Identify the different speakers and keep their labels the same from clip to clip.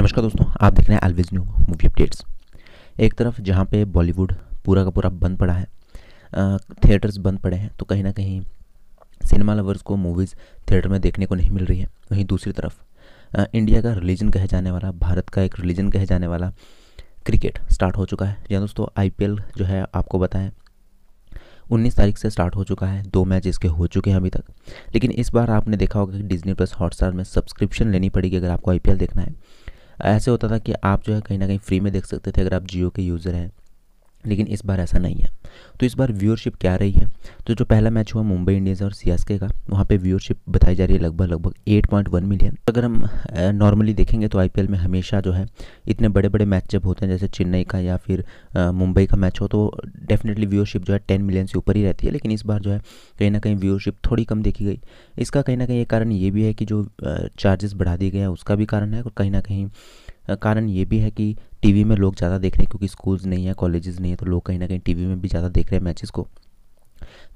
Speaker 1: नमस्कार दोस्तों आप देख रहे हैं एलविज न्यू मूवी अपडेट्स एक तरफ जहाँ पे बॉलीवुड पूरा का पूरा बंद पड़ा है थिएटर्स बंद पड़े हैं तो कहीं ना कहीं सिनेमा लवर्स को मूवीज़ थिएटर में देखने को नहीं मिल रही है वहीं दूसरी तरफ आ, इंडिया का रिलीजन कहे जाने वाला भारत का एक रिलीजन कहे जाने वाला क्रिकेट स्टार्ट हो चुका है या दोस्तों आई जो है आपको बताएं उन्नीस तारीख से स्टार्ट हो चुका है दो मैच इसके हो चुके हैं अभी तक लेकिन इस बार आपने देखा होगा कि डिजनी प्लस हॉटस्टार में सब्सक्रिप्शन लेनी पड़ेगी अगर आपको आई देखना है ऐसे होता था कि आप जो है कहीं ना कहीं फ्री में देख सकते थे अगर आप जियो के यूज़र हैं लेकिन इस बार ऐसा नहीं है तो इस बार व्यूअरशिप क्या रही है तो जो पहला मैच हुआ मुंबई इंडियंस और सी का वहाँ पे व्यूअरशिप बताई जा रही है लगभग लगभग 8.1 मिलियन अगर हम नॉर्मली देखेंगे तो आई में हमेशा जो है इतने बड़े बड़े मैच जब होते हैं जैसे चेन्नई का या फिर मुंबई का मैच हो तो डेफिनेटली व्यूअरशिप जो है टेन मिलियन से ऊपर ही रहती है लेकिन इस बार जो है कहीं ना कहीं व्यूअरशिप थोड़ी कम देखी गई इसका कहीं ना कहीं एक कारण ये भी है कि जो चार्जेस बढ़ा दिए गए हैं उसका भी कारण है और कहीं ना कहीं कारण ये भी है कि टीवी में लोग ज़्यादा देख रहे हैं क्योंकि स्कूल्स नहीं है कॉलेजेस नहीं है तो लोग कहीं ना कहीं टीवी में भी ज़्यादा देख रहे हैं मैचेस को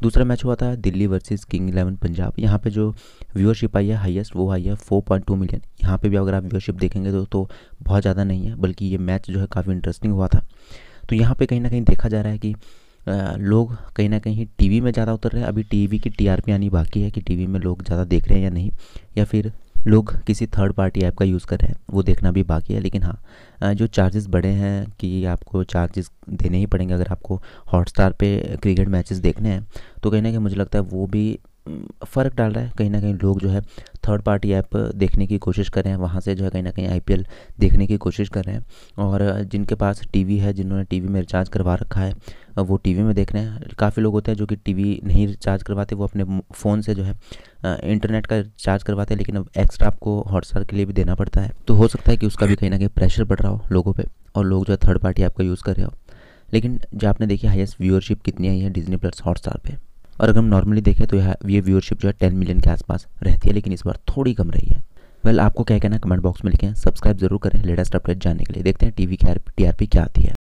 Speaker 1: दूसरा मैच हुआ था Delhi versus king eleven Punjab यहाँ पे जो व्यूअरशिप आई है हाईएस्ट वो आई है 4.2 मिलियन यहाँ पे भी अगर आप व्यूअरशिप देखेंगे तो तो बहुत ज़्यादा नहीं है बल्कि ये मैच जो है काफ़ी इंटरेस्टिंग हुआ था तो यहाँ पे कहीं ना कहीं देखा जा रहा है कि लोग कहीं ना कहीं टी में ज़्यादा उतर रहे हैं अभी टी की टी आनी बाकी है कि टी में लोग ज़्यादा देख रहे हैं या नहीं या फिर लोग किसी थर्ड पार्टी ऐप का यूज़ कर रहे हैं वो देखना भी बाकी है लेकिन हाँ जो चार्जेस बड़े हैं कि आपको चार्जेस देने ही पड़ेंगे अगर आपको हॉटस्टार पे क्रिकेट मैचेस देखने हैं तो कहीं ना कहीं मुझे लगता है वो भी फ़र्क डाल रहा है कहीं ना कहीं लोग जो है थर्ड पार्टी ऐप देखने की कोशिश कर रहे हैं वहाँ से जो है कहीं ना कहीं आई देखने की कोशिश कर रहे हैं और जिनके पास टीवी है जिन्होंने टीवी में रिचार्ज करवा रखा है वो टीवी में देख रहे हैं काफ़ी लोग होते हैं जो कि टीवी नहीं रिचार्ज करवाते वो अपने फ़ोन से जो है इंटरनेट का रिचार्ज करवाते हैं लेकिन अब एक्स्ट्रा आपको हॉटस्टार के लिए भी देना पड़ता है तो हो सकता है कि उसका भी कहीं ना कहीं प्रेशर पड़ रहा हो लोगों पर और लोग जो है थर्ड पार्टी ऐप का यूज़ कर रहे हो लेकिन जो आपने देखी हाइस्ट व्यूअरशिप कितनी आई है डिजनी प्लस हॉटस्टार पर और अगर हम नॉर्मली देखें तो यह ये व्यूअरशिप जो है टेन मिलियन के आसपास रहती है लेकिन इस बार थोड़ी कम रही है वेल आपको क्या कहना कमेंट बॉक्स में लिखें सब्सक्राइब जरूर करें लेटेस्ट अपडेट जानने के लिए देखते हैं टीवी की टीआरपी क्या आती है